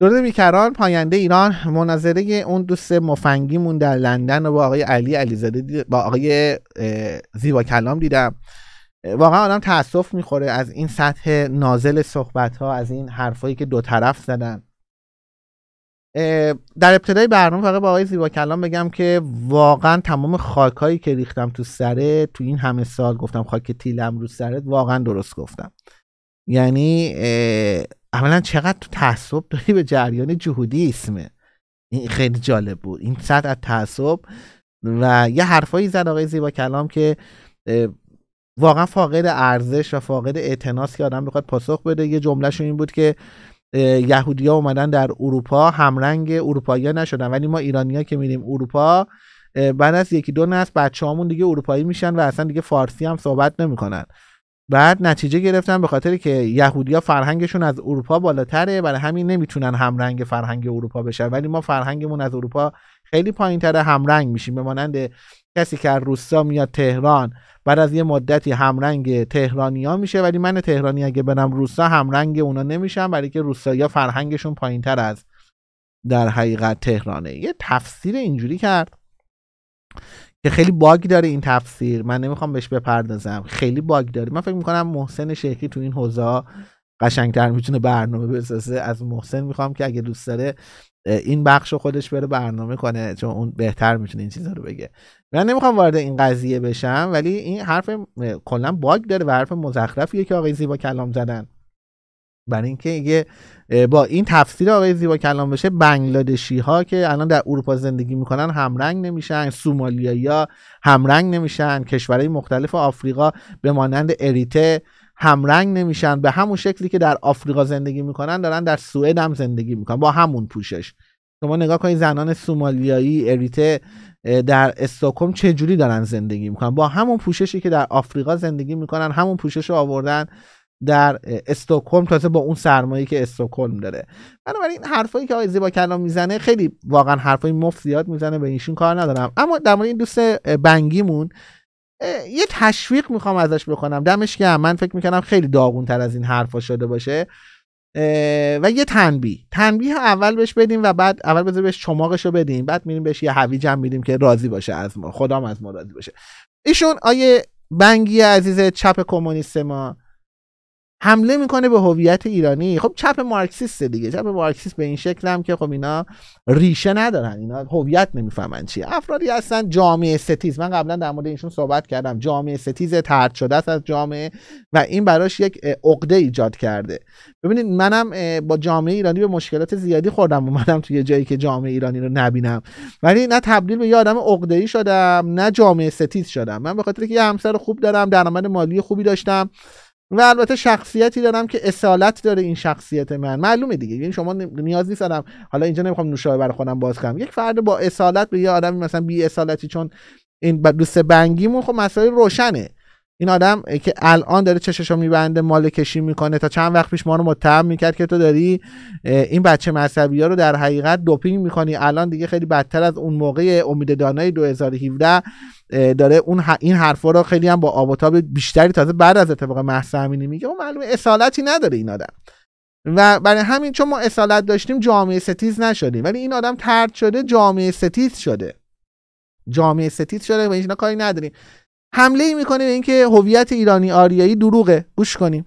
درود بیکران پاینده ایران مناظره اون دوست مفنگیمون در لندن و با آقای علی علیزاده با آقای زیبا کلام دیدم واقعا آدم تاسف میخوره از این سطح نازل صحبت ها از این حرفایی که دو طرف زدن در ابتدای برنامه فقط با آقای زیبا کلام بگم که واقعا تمام خاکهایی که ریختم تو سره تو این همه سال گفتم خاک تیلم رو سرت واقعا درست گفتم یعنی عملا چقدر تو تعصب داری به جریان جهودی اسمه این خیلی جالب بود این سطح از تعصب و یه حرفایی زد آقای زیبا کلام که واقعا فاقد ارزش و فاقد اعتناس که آدم بخواد پاسخ بده یه جملهشون این بود که یهودیا اومدن در اروپا همرنگ اروپایی نشدن ولی ما ایرانیا که میریم اروپا بعد از یکی دو نسل بچه‌هامون دیگه اروپایی میشن و اصلا دیگه فارسی هم صحبت نمیکنن بعد نتیجه گرفتن به خاطر که یهودیا فرهنگشون از اروپا بالاتره برای همین نمیتونن همرنگ فرهنگ اروپا بشن ولی ما فرهنگمون از اروپا خیلی هم همرنگ میشیم به مانند کسی که از روسا میاد تهران بعد از یه مدتی همرنگ تهرانی ها میشه ولی من تهرانی اگه برم هم همرنگ اونا نمیشم برای که یا فرهنگشون تر از در حقیقت تهرانه یه تفسیر اینجوری کرد که خیلی باگ داره این تفسیر من نمیخوام بهش بپردازم خیلی باگ داره من فکر میکنم محسن شیخی تو این حوزه قشنگتر میتونه برنامه بسازه از محسن میخوام که اگه دوست داره این بخش خودش بره برنامه کنه چون اون بهتر میتونه این چیزا رو بگه من نمیخوام وارد این قضیه بشم ولی این حرف کلا باگ داره و حرف مزخرفیه که آقای زیبا کلام زدن برای اینکه یه با این تفسیر آقای زیبا کلام بشه بنگلادشی ها که الان در اروپا زندگی میکنن همرنگ نمیشن سومالیایی ها همرنگ نمیشن کشورهای مختلف آفریقا به مانند اریته همرنگ نمیشن به همون شکلی که در آفریقا زندگی میکنن دارن در سوئد هم زندگی میکنن با همون پوشش شما نگاه کنید زنان سومالیایی اریته در استاکوم چه جوری دارن زندگی میکنن با همون پوششی که در آفریقا زندگی میکنن همون پوشش رو آوردن در استکهلم تازه با اون سرمایه که استکهلم داره بنابراین حرفایی که آقای با کلام میزنه خیلی واقعا حرفای مفت زیاد میزنه به اینشون کار ندارم اما در مورد این دوست بنگیمون یه تشویق میخوام ازش بکنم دمش که من فکر میکنم خیلی داغون تر از این حرفا شده باشه و یه تنبیه تنبیه اول بهش بدیم و بعد اول بذار بهش چماقش رو بدیم بعد میریم بهش یه هویج هم میدیم که راضی باشه از ما خدام از ما راضی باشه ایشون آیه بنگی عزیز چپ کمونیست ما حمله میکنه به هویت ایرانی خب چپ مارکسیست دیگه چپ مارکسیست به این شکل هم که خب اینا ریشه ندارن اینا هویت نمیفهمن چی. افرادی هستن جامعه ستیز من قبلا در مورد اینشون صحبت کردم جامعه ستیز ترد شده است از جامعه و این براش یک عقده ایجاد کرده ببینید منم با جامعه ایرانی به مشکلات زیادی خوردم اومدم توی جایی که جامعه ایرانی رو نبینم ولی نه تبدیل به یه آدم عقده ای شدم نه جامعه ستیز شدم من به خاطر که یه همسر خوب دارم درآمد مالی خوبی داشتم و البته شخصیتی دارم که اصالت داره این شخصیت من معلومه دیگه یعنی شما نیاز نیست دارم حالا اینجا نمیخوام نوشابه بر خودم باز کنم یک فرد با اصالت به یه آدمی مثلا بی اصالتی چون این دوست بنگیمون خب مسائل روشنه این آدم که الان داره چششو میبنده مال کشی میکنه تا چند وقت پیش ما رو متهم میکرد که تو داری این بچه مذهبی ها رو در حقیقت دوپینگ میکنی الان دیگه خیلی بدتر از اون موقع امید دانای 2017 داره اون این حرفا رو خیلی هم با آواتاب بیشتری تازه بعد از اتفاق محسا امینی میگه اون معلومه اصالتی نداره این آدم و برای همین چون ما اصالت داشتیم جامعه ستیز نشدیم ولی این آدم ترد شده جامعه ستیز شده جامعه ستیز شده و اینا کاری نداریم حمله ای میکنه به اینکه هویت ایرانی آریایی دروغه گوش کنیم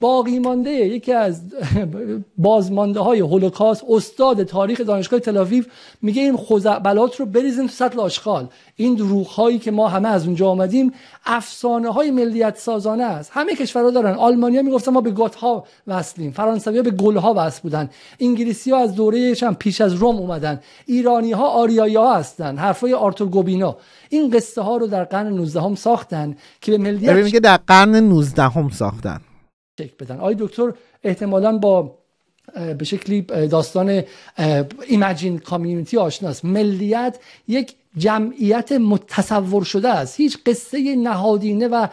باقی مانده یکی از بازمانده های هولوکاست استاد تاریخ دانشگاه تلافیف میگه این خزعبلات رو بریزین تو سطل آشغال این دروغ هایی که ما همه از اونجا آمدیم افسانه های ملیت سازانه است همه کشورها دارن آلمانیا میگفتن ما به گات ها وصلیم فرانسوی به گل ها وصل بودن انگلیسی ها از دوره هم پیش از روم اومدن ایرانی ها آریایی ها هستن حرفای آرتور گوبینا این قصه ها رو در قرن 19 هم ساختن که به ملیت میگه در قرن 19 ساختن شکل دکتر احتمالا با به شکلی داستان ایمجین کامیونیتی آشناست ملیت یک جمعیت متصور شده است هیچ قصه نهادینه و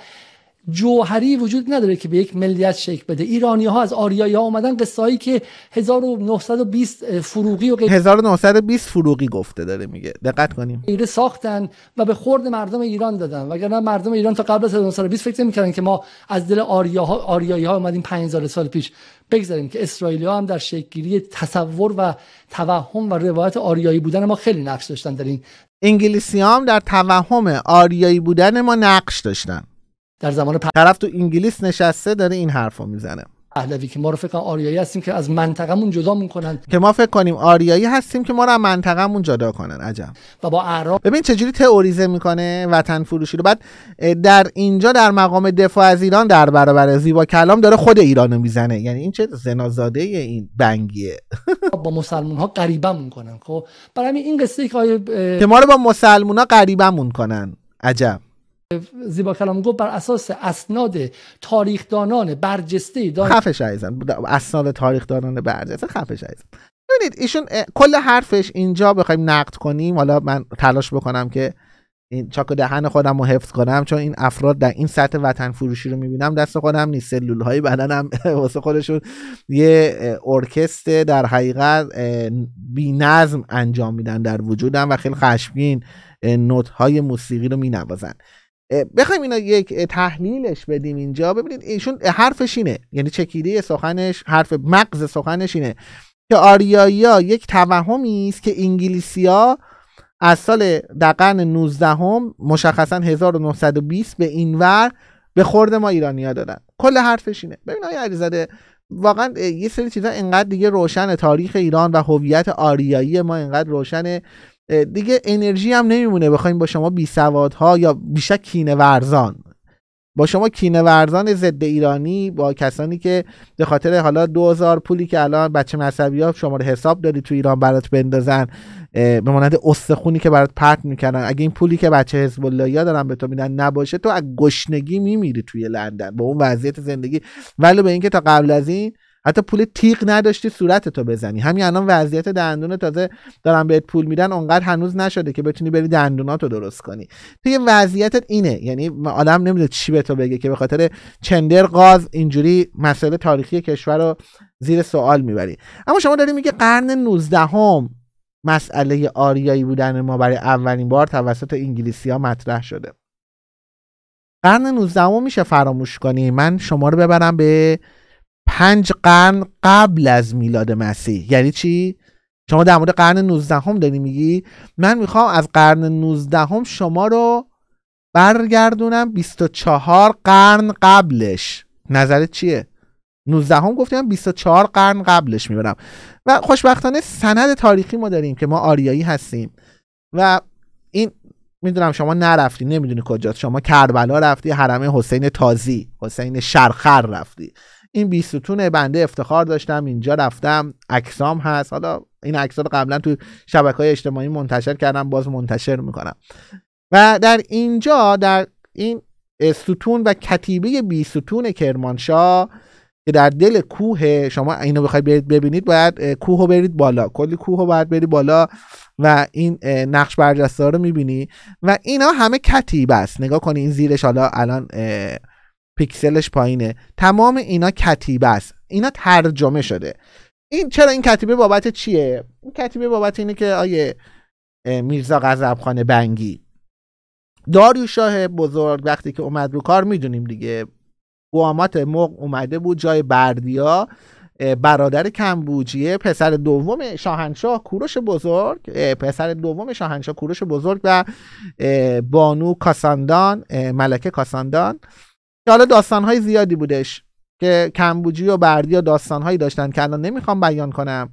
جوهری وجود نداره که به یک ملیت شکل بده ایرانی ها از آریایی ها اومدن هایی که 1920 فروغی و غیر 1920 فروغی گفته داره میگه دقت کنیم ایره ساختن و به خورد مردم ایران دادن وگرنه مردم ایران تا قبل از 1920 فکر نمیکردن که ما از دل ها آریایی ها اومدیم 5000 سال پیش بگذاریم که اسرائیلی ها هم در گیری تصور و توهم و روایت آریایی بودن ما خیلی نقش داشتن در این انگلیسی ها هم در توهم آریایی بودن ما نقش داشتن در زمان طرف تو انگلیس نشسته داره این حرفو میزنه پهلوی که ما رو فکر آریایی هستیم که از منطقمون جدا کنن که ما فکر کنیم آریایی هستیم که ما رو از منطقمون جدا کنن عجب و با اعراب ببین چجوری تئوریزه میکنه وطن فروشی رو بعد در اینجا در مقام دفاع از ایران در برابر زیبا کلام داره خود رو میزنه یعنی این چه زنازاده این بنگیه با مسلمون ها غریبمون کنن خب برای این قصه که, که ما رو با مسلمان ها غریبمون کنن عجب زیبا کلام گفت بر اساس اسناد تاریخدانان برجسته دان... خفش اسناد دانان برجسته خفش ببینید ایشون کل حرفش اینجا بخوایم نقد کنیم حالا من تلاش بکنم که این چاک دهن خودم رو حفظ کنم چون این افراد در این سطح وطن فروشی رو میبینم دست خودم نیست سلول های بدنم واسه خودشون یه ارکست در حقیقت بی نظم انجام میدن در وجودم و خیلی خشمگین نوت های موسیقی رو مینوازن بخوایم اینا یک تحلیلش بدیم اینجا ببینید ایشون حرفش اینه یعنی چکیده سخنش حرف مغز سخنش اینه که آریایی یک توهمی است که انگلیسیا از سال در قرن 19 هم مشخصا 1920 به اینور به خورد ما ایرانیا دادن کل حرفش اینه ببین آیا علیزاده واقعا یه سری چیزا اینقدر دیگه روشن تاریخ ایران و هویت آریایی ما اینقدر روشنه دیگه انرژی هم نمیمونه بخوایم با شما بی ها یا بیشتر کینه ورزان با شما کینه ورزان ضد ایرانی با کسانی که به خاطر حالا 2000 پولی که الان بچه مذهبی ها شما رو حساب داری تو ایران برات بندازن به مانند استخونی که برات پرت میکنن اگه این پولی که بچه حزب الله دارن به تو میدن نباشه تو از گشنگی میمیری توی لندن با اون وضعیت زندگی ولی به اینکه تا قبل از این حتی پول تیغ نداشتی صورتتو بزنی همین الان وضعیت دندون تازه دارن بهت پول میدن اونقدر هنوز نشده که بتونی بری دندوناتو درست کنی توی وضعیتت اینه یعنی آدم نمیده چی به تو بگه که به خاطر چندر غاز اینجوری مسئله تاریخی کشور رو زیر سوال میبری اما شما داری میگه قرن 19 هم مسئله آریایی بودن ما برای اولین بار توسط انگلیسی ها مطرح شده قرن 19 میشه فراموش کنی من شما رو ببرم به پنج قرن قبل از میلاد مسیح یعنی چی شما در مورد قرن 19 هم داری میگی من میخوام از قرن 19 هم شما رو برگردونم 24 قرن قبلش نظرت چیه 19 هم گفتیم 24 قرن قبلش میبرم و خوشبختانه سند تاریخی ما داریم که ما آریایی هستیم و این میدونم شما نرفتی نمیدونی کجاست شما کربلا رفتی حرم حسین تازی حسین شرخر رفتی این بیستون بنده افتخار داشتم اینجا رفتم عکسام هست حالا این عکس رو قبلا تو شبکه های اجتماعی منتشر کردم باز منتشر میکنم و در اینجا در این ستون و کتیبه بیستون کرمانشاه که در دل کوه شما اینو بخواید ببینید باید کوه رو برید بالا کلی کوه رو باید برید بالا و این نقش برجسته رو میبینی و اینا همه کتیبه است نگاه کنی این زیرش حالا الان پیکسلش پایینه تمام اینا کتیبه است اینا ترجمه شده این چرا این کتیبه بابت چیه این کتیبه بابت اینه که آیه میرزا غضبخانه بنگی داریوشاه بزرگ وقتی که اومد رو کار میدونیم دیگه قوامات مغ اومده بود جای بردیا برادر کمبوجیه پسر دوم شاهنشاه کوروش بزرگ پسر دوم شاهنشاه کوروش بزرگ و بانو کاساندان ملکه کاساندان که حالا داستانهای زیادی بودش که کمبوجی و بردی و داستانهایی داشتن که الان نمیخوام بیان کنم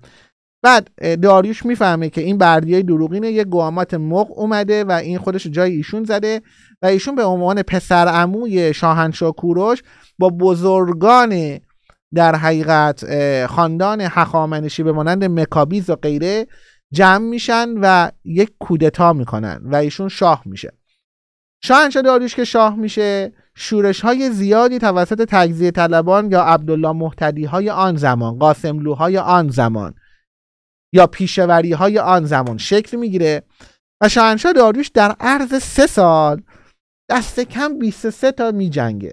بعد داریوش میفهمه که این بردیای دروغینه یه گوامات مغ اومده و این خودش جای ایشون زده و ایشون به عنوان پسر عموی شاهنشاه کوروش با بزرگان در حقیقت خاندان حخامنشی به مانند مکابیز و غیره جمع میشن و یک کودتا میکنن و ایشون شاه میشه شاهنشاه داریوش که شاه میشه شورش های زیادی توسط تجزیه طلبان یا عبدالله محتدی های آن زمان های آن زمان یا پیشوری های آن زمان شکل میگیره و شاهنشاه داریوش در عرض سه سال دست کم 23 تا میجنگه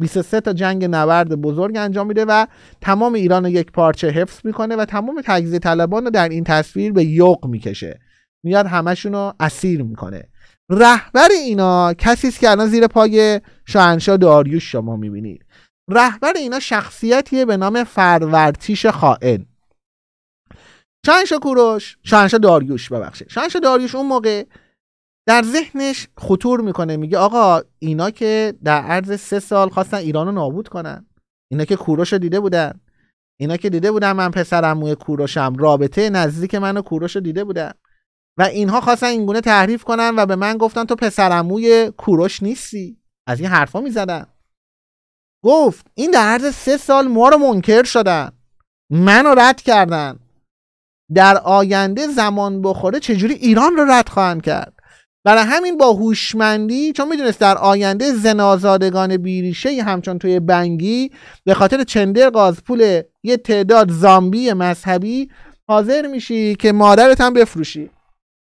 23 تا جنگ نبرد بزرگ انجام میده و تمام ایران رو یک پارچه حفظ میکنه و تمام تجزیه طلبان رو در این تصویر به یوق میکشه میاد همشون رو اسیر میکنه رهبر اینا کسی است که الان زیر پای شاهنشاه داریوش شما میبینید رهبر اینا شخصیتیه به نام فرورتیش خائن شاهنشاه کوروش شاهنشاه داریوش ببخشید شاهنشاه داریوش اون موقع در ذهنش خطور میکنه میگه آقا اینا که در عرض سه سال خواستن ایران رو نابود کنن اینا که کوروش رو دیده بودن اینا که دیده بودن من پسرم موی کوروشم رابطه نزدیک من و کوروش رو دیده بودن و اینها خواستن اینگونه تحریف کنن و به من گفتن تو پسرموی کوروش نیستی از این حرفا میزدن گفت این در عرض سه سال ما رو منکر شدن منو رد کردن در آینده زمان بخوره چجوری ایران رو رد خواهند کرد برای همین با هوشمندی چون میدونست در آینده زنازادگان بیریشه همچون توی بنگی به خاطر چندر قازپول یه تعداد زامبی مذهبی حاضر میشی که مادرت هم بفروشی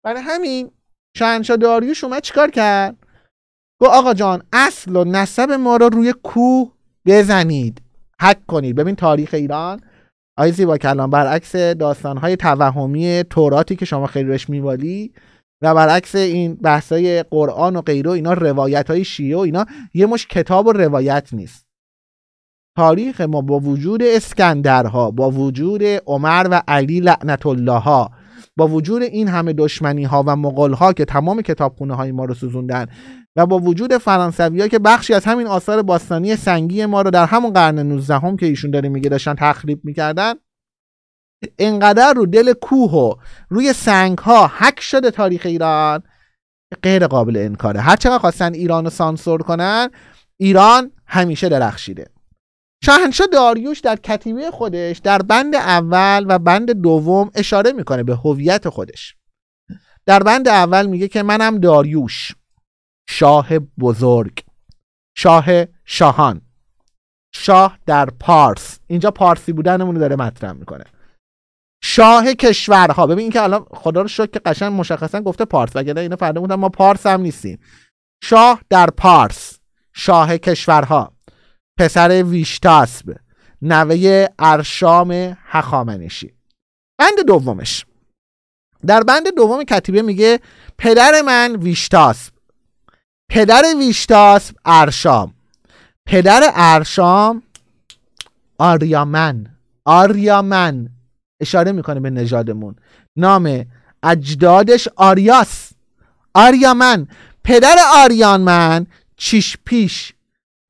برای همین شاهنشاه داریوش اومد چیکار کرد گو آقا جان اصل و نسب ما رو روی کوه بزنید حک کنید ببین تاریخ ایران آی زیبا کلام برعکس داستانهای توهمی توراتی که شما خیلی روش میوالی و برعکس این بحثای قرآن و غیره اینا روایت های شیعه و اینا یه مش کتاب و روایت نیست تاریخ ما با وجود اسکندرها با وجود عمر و علی لعنت الله ها با وجود این همه دشمنی ها و مغول ها که تمام کتابخونه های ما رو سوزوندن و با وجود فرانسوی ها که بخشی از همین آثار باستانی سنگی ما رو در همون قرن 19 هم که ایشون داره میگه داشتن تخریب میکردن انقدر رو دل کوه و روی سنگ ها حک شده تاریخ ایران غیر قابل انکاره هر چقدر خواستن ایران رو سانسور کنن ایران همیشه درخشیده شاهنشاه داریوش در کتیبه خودش در بند اول و بند دوم اشاره میکنه به هویت خودش در بند اول میگه که منم داریوش شاه بزرگ شاه شاهان شاه در پارس اینجا پارسی بودن رو داره مطرح میکنه شاه کشورها ببین اینکه که الان خدا رو شکر که قشن مشخصا گفته پارس وگرنه اینا فردا بودن ما پارس هم نیستیم شاه در پارس شاه کشورها پسر ویشتاسب نوه ارشام هخامنشی بند دومش در بند دوم کتیبه میگه پدر من ویشتاسب پدر ویشتاسب ارشام پدر ارشام آریامن آریامن اشاره میکنه به نژادمون نام اجدادش آریاس آریامن پدر آریانمن چیش پیش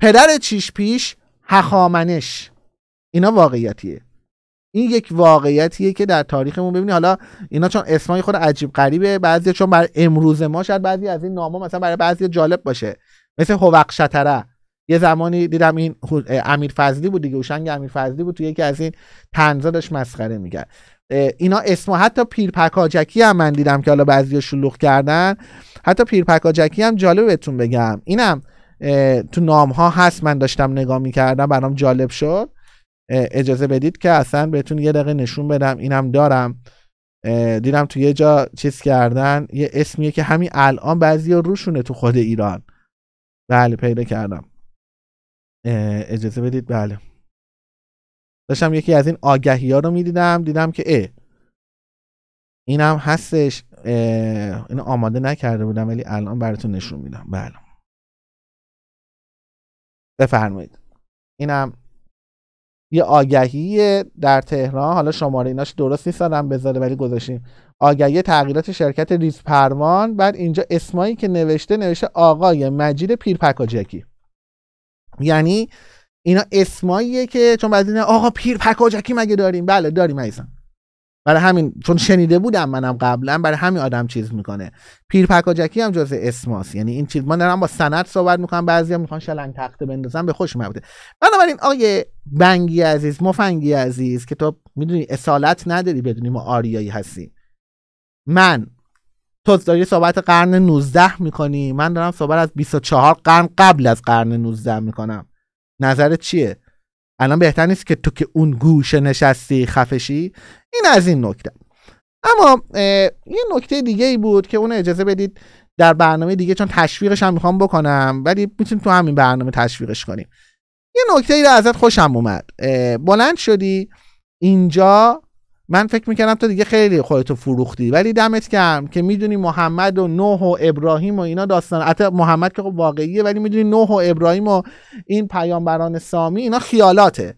پدر چیش پیش هخامنش اینا واقعیتیه این یک واقعیتیه که در تاریخمون ببینی حالا اینا چون اسمای خود عجیب غریبه بعضی چون بر امروز ما شاید بعضی از این نامها مثلا برای بعضی جالب باشه مثل هوق شتره یه زمانی دیدم این امیر فضلی بود دیگه اوشنگ امیر فضلی بود تو یکی از این تنزادش مسخره میگه اینا اسم حتی پیرپکاجکی هم من دیدم که حالا بعضی شلوغ کردن حتی پیرپکاجکی هم جالب بهتون بگم اینم تو نام ها هست من داشتم نگاه کردم برام جالب شد اجازه بدید که اصلا بهتون یه دقیقه نشون بدم اینم دارم دیدم تو یه جا چیز کردن یه اسمیه که همین الان بعضی روشونه تو خود ایران بله پیدا کردم اجازه بدید بله داشتم یکی از این آگهی ها رو میدیدم دیدم که اه اینم هستش اینو آماده نکرده بودم ولی الان براتون نشون میدم بله بفرمایید اینم یه آگهی در تهران حالا شماره ایناش درست نیست دارم بذاره ولی گذاشتیم آگهی تغییرات شرکت ریز پروان بعد اینجا اسمایی که نوشته نوشته آقای مجید پیرپکاجکی یعنی اینا اسماییه که چون بعضی آقا پیرپکاجکی مگه داریم بله داریم عزیزم برای همین چون شنیده بودم منم قبلا برای همین آدم چیز میکنه پیر پکاجکی هم جزء اسماس یعنی این چیز من دارم با سند صحبت میکنم بعضیا میخوان شلنگ تخته بندازن به خوش مبوده بنابراین آقای بنگی عزیز مفنگی عزیز که تو میدونی اصالت نداری بدونی ما آریایی هستی من تو داری صحبت قرن 19 میکنی من دارم صحبت از 24 قرن قبل از قرن 19 میکنم نظرت چیه الان بهتر نیست که تو که اون گوشه نشستی خفشی این از این نکته اما یه نکته دیگه ای بود که اون اجازه بدید در برنامه دیگه چون تشویقش هم میخوام بکنم ولی میتونیم تو همین برنامه تشویقش کنیم یه نکته ای رو ازت خوشم اومد بلند شدی اینجا من فکر میکردم تا دیگه خیلی خودتو فروختی ولی دمت گرم که میدونی محمد و نوح و ابراهیم و اینا داستان حتی محمد که خب واقعیه ولی میدونی نوح و ابراهیم و این پیامبران سامی اینا خیالاته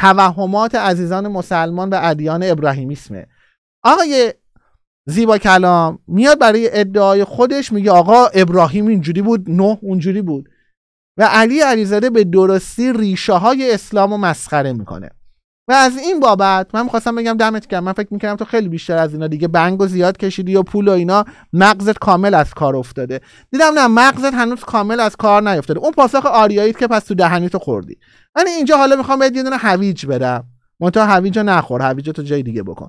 توهمات عزیزان مسلمان و ادیان ابراهیمیسمه آقای زیبا کلام میاد برای ادعای خودش میگه آقا ابراهیم اینجوری بود نوح اونجوری بود و علی علیزاده به درستی ریشه های اسلام رو مسخره میکنه و از این بابت من میخواستم بگم دمت گرم من فکر میکردم تو خیلی بیشتر از اینا دیگه بنگ زیاد کشیدی و پول و اینا مغزت کامل از کار افتاده دیدم نه مغزت هنوز کامل از کار نیفتاده اون پاسخ آریایی که پس تو دهنی تو خوردی من اینجا حالا میخوام بهت یه دونه هویج بدم منتها هویج نخور هویج تو جای دیگه بکن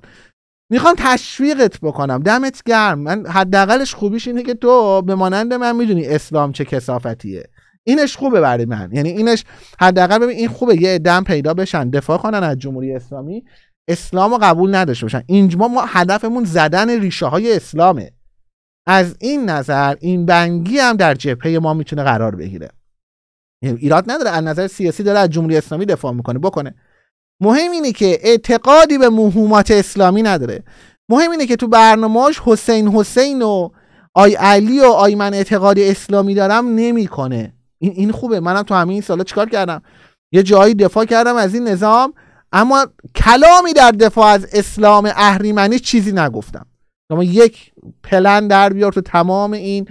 میخوام تشویقت بکنم دمت گرم من حداقلش خوبیش اینه که تو به مانند من میدونی اسلام چه کسافتیه اینش خوبه برای من یعنی اینش حداقل ببین این خوبه یه دم پیدا بشن دفاع کنن از جمهوری اسلامی اسلام رو قبول نداشته باشن اینجا ما هدفمون زدن ریشه های اسلامه از این نظر این بنگی هم در جبهه ما میتونه قرار بگیره یعنی ایراد نداره از نظر سیاسی داره از جمهوری اسلامی دفاع میکنه بکنه مهم اینه که اعتقادی به مهمات اسلامی نداره مهم اینه که تو برنامه‌اش حسین حسین و آی علی و آی من اعتقاد اسلامی دارم نمیکنه این این خوبه منم تو همین سالا چیکار کردم یه جایی دفاع کردم از این نظام اما کلامی در دفاع از اسلام اهریمنی چیزی نگفتم شما یک پلن در بیار تو تمام این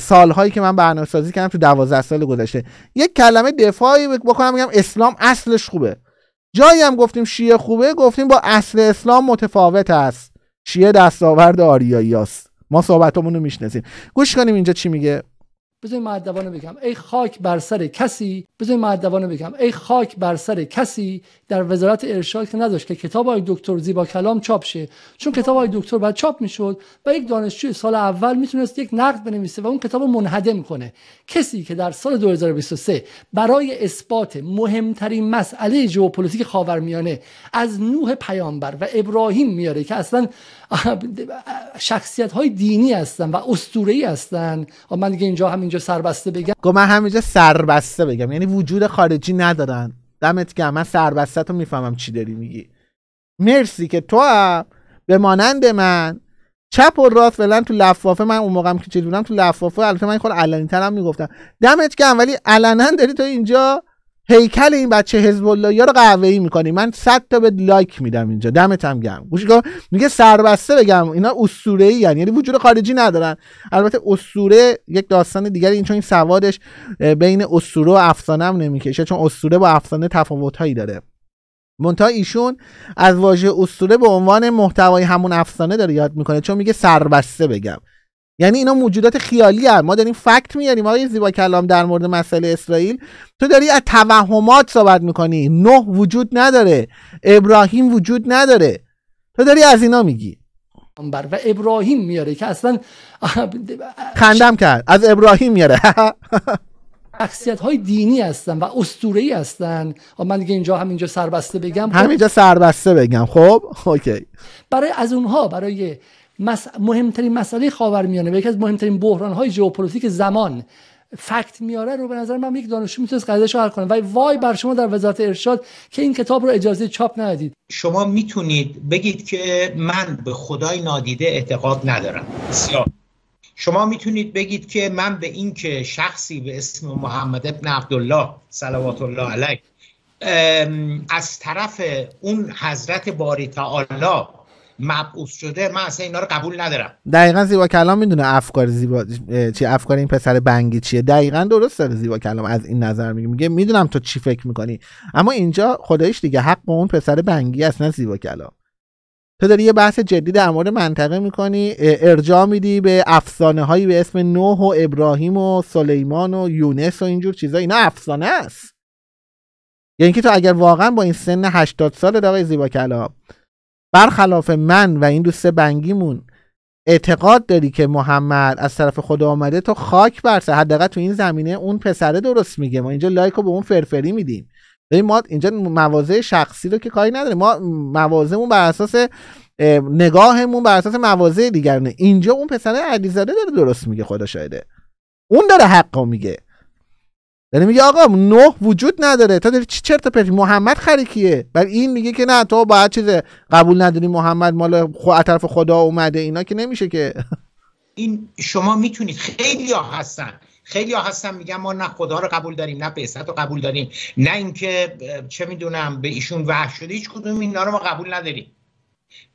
سالهایی که من برنامه سازی کردم تو دوازده سال گذشته یک کلمه دفاعی بکنم میگم اسلام اصلش خوبه جایی هم گفتیم شیعه خوبه گفتیم با اصل اسلام متفاوت است شیعه دستاورد آریایی است ما صحبتمون رو میشنسیم گوش کنیم اینجا چی میگه بذارید معدبانه بگم ای خاک بر سر کسی بذارید معدبانه بگم ای خاک بر سر کسی در وزارت ارشاد که نداشت که کتاب های دکتر زیبا کلام چاپ شه چون کتاب های دکتر بعد چاپ میشد و یک دانشجوی سال اول میتونست یک نقد بنویسه و اون کتاب رو منهدم کنه کسی که در سال 2023 برای اثبات مهمترین مسئله ژئوپلیتیک خاورمیانه از نوح پیامبر و ابراهیم میاره که اصلا شخصیت های دینی هستن و اسطوره‌ای هستن من دیگه اینجا همینجا سربسته بگم گو من همینجا سربسته بگم یعنی وجود خارجی ندارن دمت گرم من سربسته تو میفهمم چی داری میگی مرسی که تو به مانند من چپ و راست فعلا تو لفافه من اون موقعم که چیز بودم تو لفافه البته من خود علنی ترم میگفتم دمت گرم ولی علنا داری تو اینجا هیکل این بچه حزب الله رو قهوه ای میکنی من 100 تا به لایک میدم اینجا دمت هم گرم گوش میگه سربسته بگم اینا اسطوره ای یعنی وجود خارجی ندارن البته اسطوره یک داستان دیگری این چون این سوادش بین اسطوره و افسانه هم نمیکشه چون اسطوره با افسانه تفاوت هایی داره منتها ایشون از واژه اسطوره به عنوان محتوای همون افسانه داره یاد میکنه چون میگه سربسته بگم یعنی اینا موجودات خیالی هست ما داریم فکت میاریم آقای زیبا کلام در مورد مسئله اسرائیل تو داری از توهمات صحبت میکنی نه وجود نداره ابراهیم وجود نداره تو داری از اینا میگی و ابراهیم میاره که اصلا خندم کرد از ابراهیم میاره شخصیت های دینی هستن و اسطوره‌ای هستن من دیگه اینجا همینجا سربسته بگم همینجا سربسته بگم خب اوکی برای از اونها برای مهمترین مسئله خاورمیانه و یکی از مهمترین بحران های ژئوپلیتیک زمان فکت میاره رو به نظر من یک دانشجو میتونست قضیه حل کنه و وای بر شما در وزارت ارشاد که این کتاب رو اجازه چاپ ندید شما میتونید بگید که من به خدای نادیده اعتقاد ندارم بسیار شما میتونید بگید که من به این که شخصی به اسم محمد ابن عبدالله صلوات الله علیه از طرف اون حضرت باری تعالی مبعوث شده من اصلا اینا رو قبول ندارم دقیقا زیبا کلام میدونه افکار زیبا چی افکار این پسر بنگی چیه دقیقا درست داره زیبا کلام از این نظر میگه میگه میدونم تو چی فکر میکنی اما اینجا خدایش دیگه حق با اون پسر بنگی است نه زیبا کلام تو داری یه بحث جدی در مورد منطقه میکنی ارجاع میدی به افسانه هایی به اسم نوح و ابراهیم و سلیمان و یونس و اینجور چیزا اینا افسانه است یعنی که تو اگر واقعا با این سن 80 سال آقای زیبا کلام برخلاف من و این دوست بنگیمون اعتقاد داری که محمد از طرف خدا آمده تو خاک برسه حداقل تو این زمینه اون پسره درست میگه ما اینجا لایک رو به اون فرفری میدیم ما اینجا موازه شخصی رو که کاری نداره ما مواضعمون بر اساس نگاهمون بر اساس موازه دیگرانه اینجا اون پسره علیزاده داره درست میگه خدا شایده اون داره حق میگه یعنی میگه آقا نه وجود نداره تا داری چی چرت پرت محمد خریکیه ولی این میگه که نه تو باید چیز قبول نداری محمد مال خو... طرف خدا اومده اینا که نمیشه که این شما میتونید خیلی ها هستن خیلی ها هستن میگن ما نه خدا رو قبول داریم نه به رو قبول داریم نه اینکه چه میدونم به ایشون وحش شده هیچ کدوم اینا رو ما قبول نداریم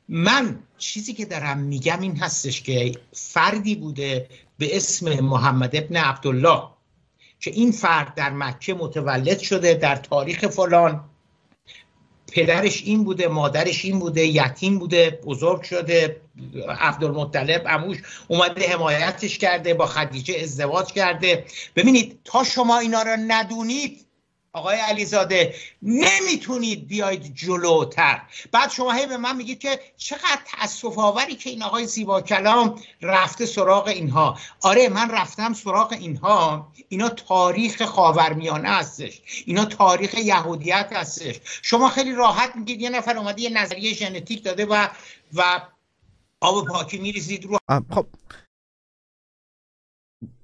من چیزی که دارم میگم این هستش که فردی بوده به اسم محمد ابن عبدالله که این فرد در مکه متولد شده در تاریخ فلان پدرش این بوده مادرش این بوده یتیم بوده بزرگ شده عبدالمطلب اموش اومده حمایتش کرده با خدیجه ازدواج کرده ببینید تا شما اینا را ندونید آقای علیزاده نمیتونید بیاید جلوتر بعد شما هی به من میگید که چقدر تاسف آوری که این آقای زیبا کلام رفته سراغ اینها آره من رفتم سراغ اینها اینا تاریخ خاورمیانه هستش اینا تاریخ یهودیت هستش شما خیلی راحت میگید یه نفر اومده یه نظریه ژنتیک داده و و آب پاکی میریزید رو خب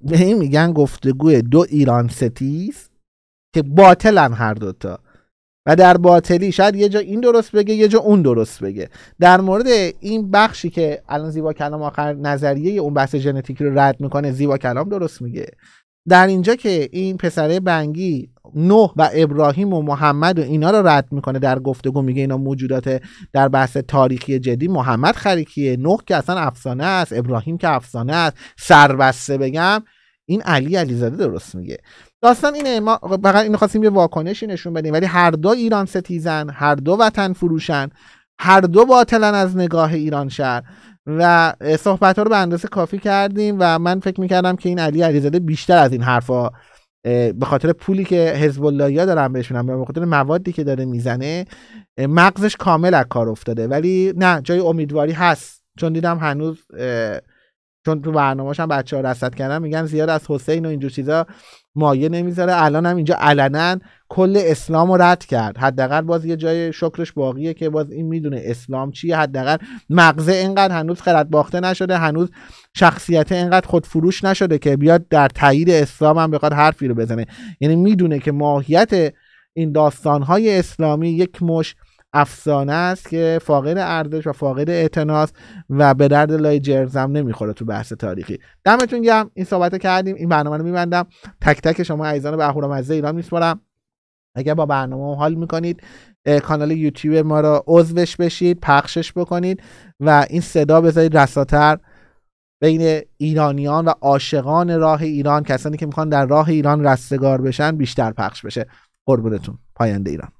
به میگن گفتگوی دو ایران ستیز که باطلن هر دوتا و در باطلی شاید یه جا این درست بگه یه جا اون درست بگه در مورد این بخشی که الان زیبا کلام آخر نظریه اون بحث ژنتیکی رو رد میکنه زیبا کلام درست میگه در اینجا که این پسره بنگی نوح و ابراهیم و محمد و اینا رو رد میکنه در گفتگو میگه اینا موجودات در بحث تاریخی جدی محمد خریکیه نوح که اصلا افسانه است ابراهیم که افسانه است سربسته بگم این علی علیزاده درست میگه داستان اینه ما فقط اینو خواستیم یه واکنشی نشون بدیم ولی هر دو ایران ستیزن هر دو وطن فروشن هر دو باطلن از نگاه ایران شهر و صحبت ها رو به اندازه کافی کردیم و من فکر میکردم که این علی علیزاده بیشتر از این حرفها به خاطر پولی که حزب اللهیا دارن بهش میدن به خاطر موادی که داره میزنه مغزش کامل از کار افتاده ولی نه جای امیدواری هست چون دیدم هنوز چون تو برنامه‌اش هم بچه‌ها رصد کردن میگن زیاد از حسین و اینجور چیزا مایه نمیذاره الان هم اینجا علنا کل اسلام رو رد کرد حداقل باز یه جای شکرش باقیه که باز این میدونه اسلام چیه حداقل مغزه اینقدر هنوز خرد باخته نشده هنوز شخصیت اینقدر خودفروش نشده که بیاد در تایید اسلام هم بخواد حرفی رو بزنه یعنی میدونه که ماهیت این داستانهای اسلامی یک مش افسانه است که فاقد ارزش و فاقد اعتناس و به درد لای جرزم نمیخوره تو بحث تاریخی دمتون گرم این صحبت کردیم این برنامه رو میبندم تک تک شما عزیزان به از ایران میسپارم اگر با برنامه حال میکنید کانال یوتیوب ما رو عضوش بشید پخشش بکنید و این صدا بذارید رساتر بین ایرانیان و عاشقان راه ایران کسانی که میخوان در راه ایران رستگار بشن بیشتر پخش بشه قربونتون پاینده ایران